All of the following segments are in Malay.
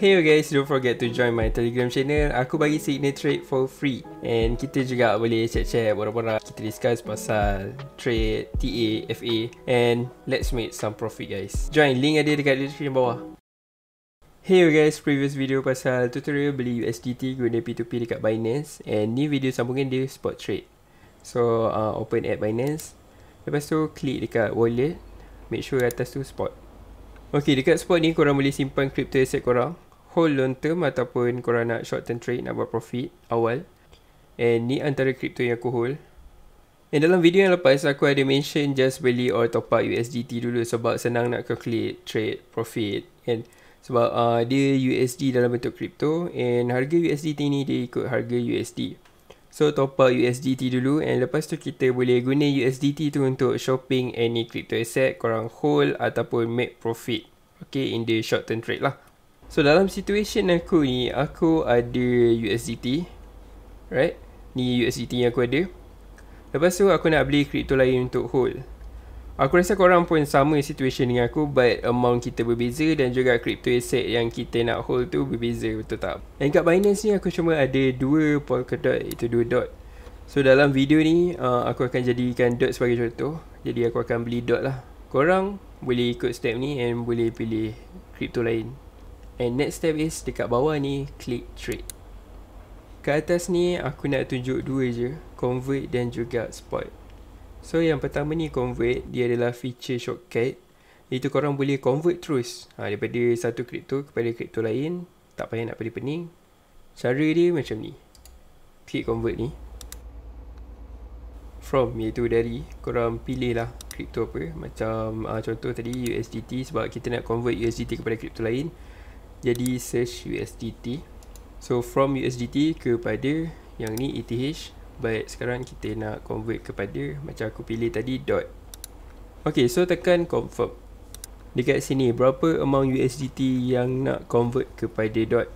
Hey you guys, don't forget to join my telegram channel Aku bagi signature trade for free And kita juga boleh chat-chat borak-borak Kita discuss pasal trade, TA, FA And let's make some profit guys Join, link ada dekat description bawah Hey you guys, previous video pasal tutorial beli USDT guna P2P dekat Binance And ni video sambungan dia spot trade So uh, open at Binance Lepas tu klik dekat wallet Make sure atas tu spot Okay, dekat spot ni korang boleh simpan crypto asset korang hold long term ataupun korang nak short term trade nak buat profit awal and ni antara crypto yang aku hold And dalam video yang lepas aku ada mention just beli or top up USDT dulu sebab senang nak calculate trade profit and sebab uh, dia USD dalam bentuk crypto and harga USDT ni dia ikut harga USD. So top up USDT dulu and lepas tu kita boleh guna USDT tu untuk shopping any crypto asset korang hold ataupun make profit. Okay in the short term trade lah. So dalam situation aku ni Aku ada USDT Right Ni USDT yang aku ada Lepas tu aku nak beli kripto lain untuk hold Aku rasa korang pun sama situasi dengan aku But amount kita berbeza Dan juga kripto asset yang kita nak hold tu berbeza betul tak Dan kat Binance ni aku cuma ada 2 polkadot Itu 2 dot So dalam video ni uh, Aku akan jadikan dot sebagai contoh Jadi aku akan beli dot lah Korang boleh ikut step ni And boleh pilih kripto lain And next step is dekat bawah ni Click trade Kat atas ni aku nak tunjuk dua je Convert dan juga spot So yang pertama ni convert Dia adalah feature shortcut Itu korang boleh convert terus ha, Daripada satu kripto kepada kripto lain Tak payah nak pergi pening Cara dia macam ni Klik convert ni From iaitu dari Korang pilih lah kripto apa Macam uh, contoh tadi USDT Sebab kita nak convert USDT kepada kripto lain jadi search USDT so from USDT kepada yang ni ETH baik sekarang kita nak convert kepada macam aku pilih tadi dot ok so tekan confirm dekat sini berapa amount USDT yang nak convert kepada dot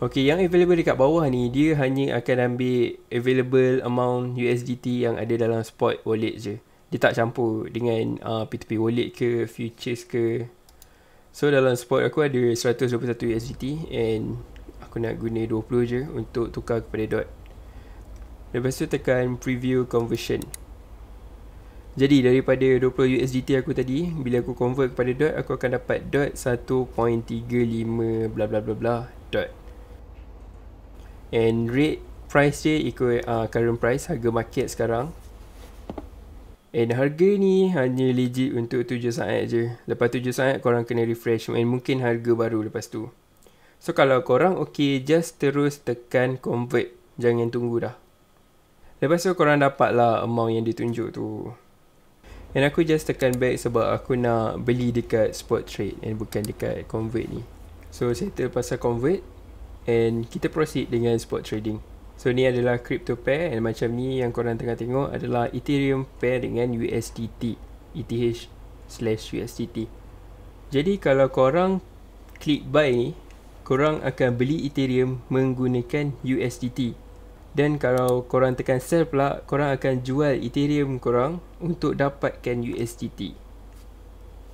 ok yang available dekat bawah ni dia hanya akan ambil available amount USDT yang ada dalam spot wallet je dia tak campur dengan uh, ah, P2P wallet ke futures ke So dalam spot aku ada 121 USDT and aku nak guna 20 je untuk tukar kepada DOT. Lepas tu tekan preview conversion. Jadi daripada 20 USDT aku tadi, bila aku convert kepada DOT, aku akan dapat DOT 1.35 bla bla bla bla DOT. And rate price dia ikut uh, current price, harga market sekarang. And harga ni hanya legit untuk 7 saat je. Lepas 7 saat korang kena refresh and mungkin harga baru lepas tu. So kalau korang okay, just terus tekan convert. Jangan tunggu dah. Lepas tu korang dapat lah amount yang ditunjuk tu. And aku just tekan back sebab aku nak beli dekat spot trade and bukan dekat convert ni. So settle pasal convert and kita proceed dengan spot trading. So ni adalah crypto pair and macam ni yang korang tengah tengok adalah Ethereum pair dengan USDT ETH slash USDT Jadi kalau korang klik buy ni Korang akan beli Ethereum menggunakan USDT Dan kalau korang tekan sell pula Korang akan jual Ethereum korang untuk dapatkan USDT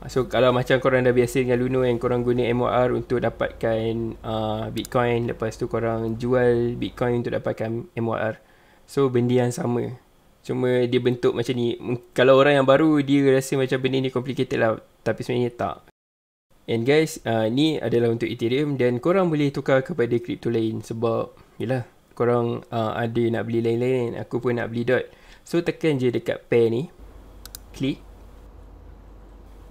So kalau macam korang dah biasa dengan Luno yang korang guna MOR untuk dapatkan uh, Bitcoin Lepas tu korang jual Bitcoin untuk dapatkan MOR So benda yang sama Cuma dia bentuk macam ni Kalau orang yang baru dia rasa macam benda ni complicated lah Tapi sebenarnya tak And guys uh, ni adalah untuk Ethereum Dan korang boleh tukar kepada kripto lain Sebab yelah korang uh, ada nak beli lain-lain Aku pun nak beli DOT So tekan je dekat pair ni Klik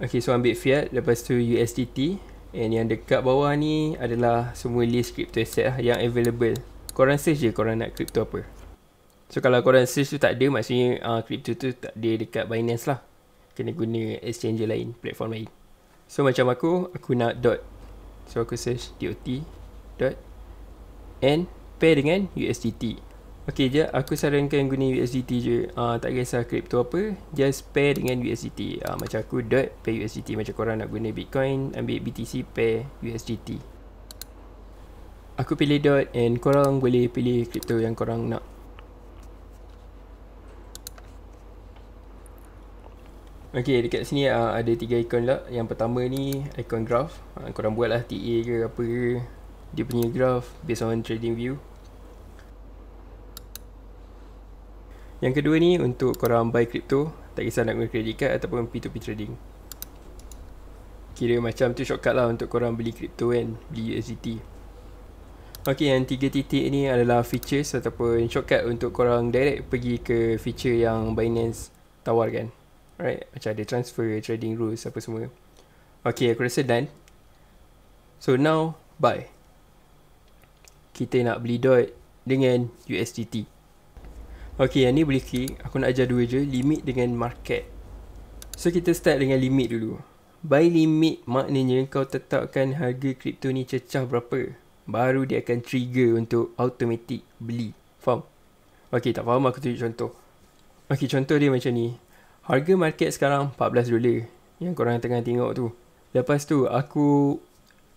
Okay so ambil fiat Lepas tu USDT And yang dekat bawah ni Adalah semua list crypto asset lah Yang available Korang search je korang nak crypto apa So kalau korang search tu tak ada Maksudnya uh, crypto tu tak ada dekat Binance lah Kena guna exchange lain Platform lain So macam aku Aku nak dot So aku search DOT Dot And pair dengan USDT Okay je aku sarankan guna USDT je uh, Tak kisah crypto apa Just pair dengan USDT uh, ah, Macam aku dot pair USDT Macam korang nak guna Bitcoin Ambil BTC pair USDT Aku pilih dot and korang boleh pilih crypto yang korang nak Okay dekat sini uh, ada tiga ikon lah Yang pertama ni ikon graph uh, Korang buat lah TA ke apa ke Dia punya graph based on trading view Yang kedua ni untuk korang buy crypto Tak kisah nak guna credit card ataupun P2P trading Kira macam tu shortcut lah untuk korang beli crypto kan Beli USDT Ok yang tiga titik ni adalah features ataupun shortcut untuk korang direct pergi ke feature yang Binance tawarkan Alright macam ada transfer, trading rules apa semua Ok aku rasa done So now buy Kita nak beli DOT dengan USDT Okay yang ni boleh klik Aku nak ajar dua je Limit dengan market So kita start dengan limit dulu Buy limit maknanya kau tetapkan harga kripto ni cecah berapa Baru dia akan trigger untuk automatic beli Faham? Okay tak faham aku tunjuk contoh Okay contoh dia macam ni Harga market sekarang 14 dolar Yang korang tengah tengok tu Lepas tu aku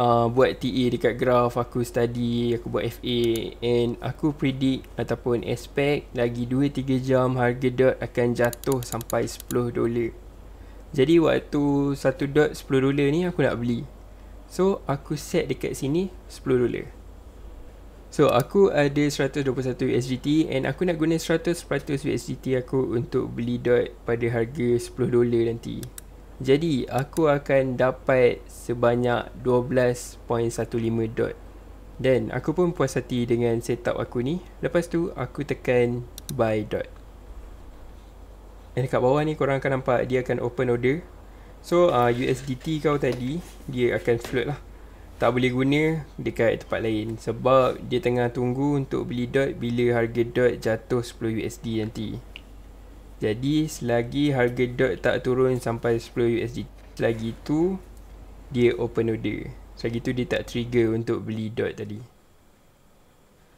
uh, buat TA dekat graf aku study aku buat FA and aku predict ataupun expect lagi 2 3 jam harga dot akan jatuh sampai 10 dolar jadi waktu satu dot 10 dolar ni aku nak beli so aku set dekat sini 10 dolar So aku ada 121 USDT and aku nak guna 100% USDT aku untuk beli dot pada harga 10 dolar nanti. Jadi aku akan dapat sebanyak 12.15 dot Dan aku pun puas hati dengan setup aku ni Lepas tu aku tekan buy dot Dan dekat bawah ni korang akan nampak dia akan open order So uh, ah, USDT kau tadi dia akan float lah Tak boleh guna dekat tempat lain Sebab dia tengah tunggu untuk beli dot bila harga dot jatuh 10 USD nanti jadi selagi harga DOT tak turun sampai 10 USD Selagi tu dia open order Selagi tu dia tak trigger untuk beli DOT tadi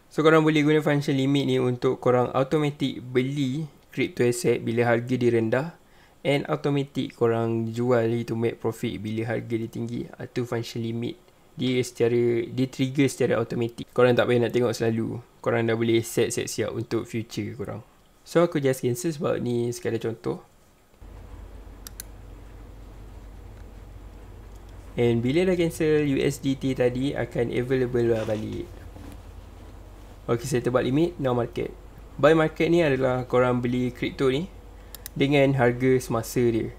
So korang boleh guna function limit ni untuk korang automatic beli crypto asset bila harga dia rendah And automatic korang jual to make profit bila harga dia tinggi atau ah, function limit dia secara dia trigger secara automatik korang tak payah nak tengok selalu korang dah boleh set set siap untuk future korang So aku just cancel about ni sekali contoh. And bila dah cancel USDT tadi akan available lah balik. Okay saya terbuat limit now market. Buy market ni adalah korang beli crypto ni dengan harga semasa dia.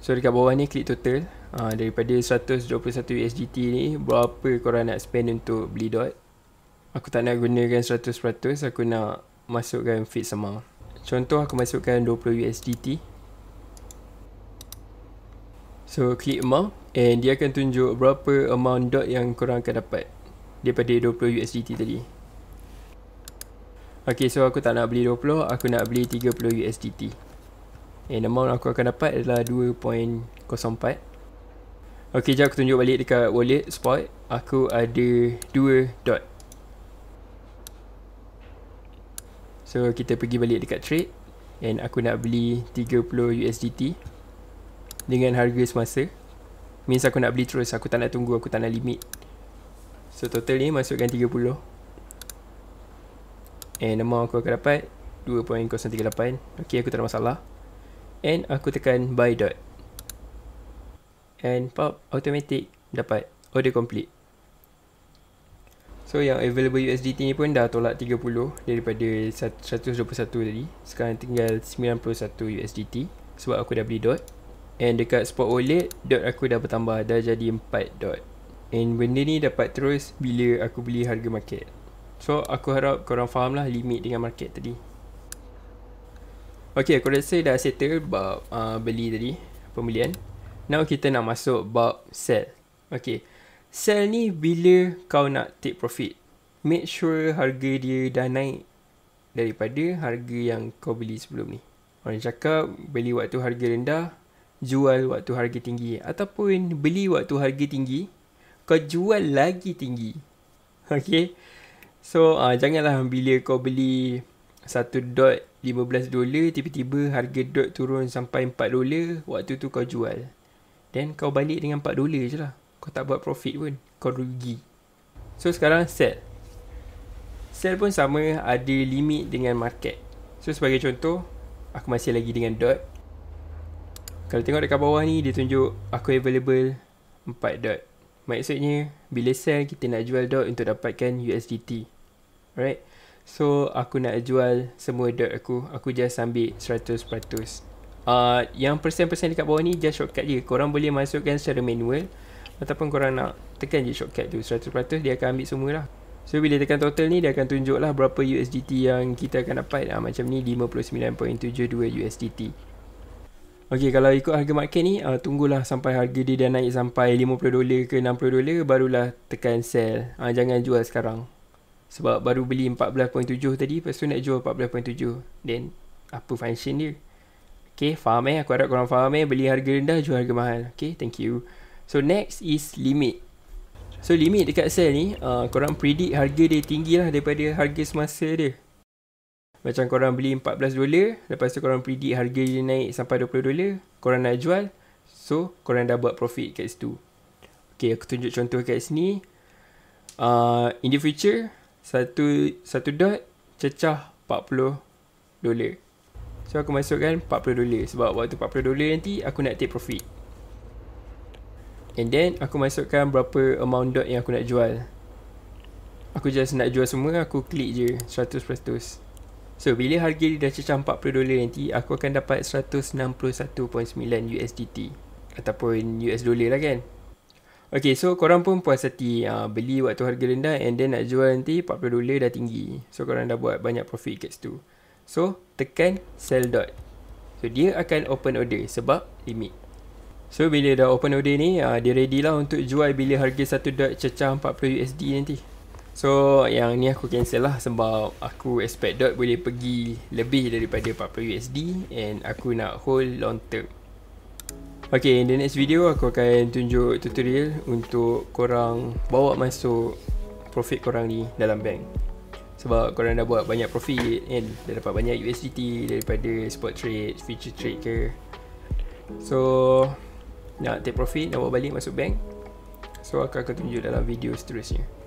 So dekat bawah ni klik total. Uh, daripada 121 USDT ni berapa korang nak spend untuk beli dot. Aku tak nak gunakan 100% Aku nak masukkan fit sama Contoh aku masukkan 20 USDT So klik amount And dia akan tunjuk berapa amount dot yang korang akan dapat Daripada 20 USDT tadi Okay so aku tak nak beli 20 Aku nak beli 30 USDT And amount aku akan dapat adalah 2.04 Okay jap aku tunjuk balik dekat wallet spot Aku ada 2 dot So kita pergi balik dekat trade And aku nak beli 30 USDT Dengan harga semasa Means aku nak beli terus Aku tak nak tunggu Aku tak nak limit So total ni masukkan 30 And amount aku akan dapat 2.038 Okay aku tak ada masalah And aku tekan buy dot And pop automatic Dapat order complete So yang available USDT ni pun dah tolak 30 daripada 121 tadi. Sekarang tinggal 91 USDT sebab aku dah beli dot. And dekat spot wallet, dot aku dah bertambah dah jadi 4 dot. And benda ni dapat terus bila aku beli harga market. So aku harap korang faham lah limit dengan market tadi. Okay, aku rasa dah settle bab uh, beli tadi, pembelian. Now kita nak masuk bab sell. Okay, sell ni bila kau nak take profit. Make sure harga dia dah naik daripada harga yang kau beli sebelum ni. Orang cakap beli waktu harga rendah, jual waktu harga tinggi ataupun beli waktu harga tinggi, kau jual lagi tinggi. Okay? So, uh, janganlah bila kau beli satu dot 15 dolar, tiba-tiba harga dot turun sampai 4 dolar, waktu tu kau jual. Then kau balik dengan 4 dolar je lah. Kau tak buat profit pun Kau rugi So sekarang sell Sell pun sama Ada limit dengan market So sebagai contoh Aku masih lagi dengan dot Kalau tengok dekat bawah ni Dia tunjuk Aku available 4 dot Maksudnya Bila sell Kita nak jual dot Untuk dapatkan USDT Alright So aku nak jual Semua dot aku Aku just ambil 100% Uh, ah, yang persen-persen dekat bawah ni just shortcut je Korang boleh masukkan secara manual ataupun korang nak tekan je shortcut tu 100% dia akan ambil semua lah so bila tekan total ni dia akan tunjuk lah berapa USDT yang kita akan dapat ha, macam ni 59.72 USDT ok kalau ikut harga market ni ha, tunggulah sampai harga dia dah naik sampai 50$ ke 60$ barulah tekan sell ha, jangan jual sekarang sebab baru beli 14.7 tadi lepas tu nak jual 14.7 then apa function dia ok faham eh aku harap korang faham eh beli harga rendah jual harga mahal ok thank you So next is limit So limit dekat sell ni uh, Korang predict harga dia tinggi lah Daripada harga semasa dia Macam korang beli 14 dolar Lepas tu korang predict harga dia naik sampai 20 dolar Korang nak jual So korang dah buat profit kat situ Okay aku tunjuk contoh kat sini uh, In the future Satu satu dot Cecah 40 dolar So aku masukkan 40 dolar Sebab waktu 40 dolar nanti Aku nak take profit And then aku masukkan berapa amount dot yang aku nak jual Aku just nak jual semua aku klik je 100% So bila harga dia dah cecah 40 dolar nanti aku akan dapat 161.9 USDT Ataupun US dollar lah kan Okay so korang pun puas hati uh, beli waktu harga rendah and then nak jual nanti 40 dolar dah tinggi So korang dah buat banyak profit kat situ So tekan sell dot So dia akan open order sebab limit So bila dah open order ni uh, Dia ready lah untuk jual bila harga satu dot cecah 40 USD nanti So yang ni aku cancel lah sebab aku expect dot boleh pergi lebih daripada 40 USD And aku nak hold long term Okay in the next video aku akan tunjuk tutorial untuk korang bawa masuk profit korang ni dalam bank Sebab korang dah buat banyak profit and dah dapat banyak USDT daripada spot trade, future trade ke So nak take profit, nak bawa balik masuk bank. So aku akan tunjuk dalam video seterusnya.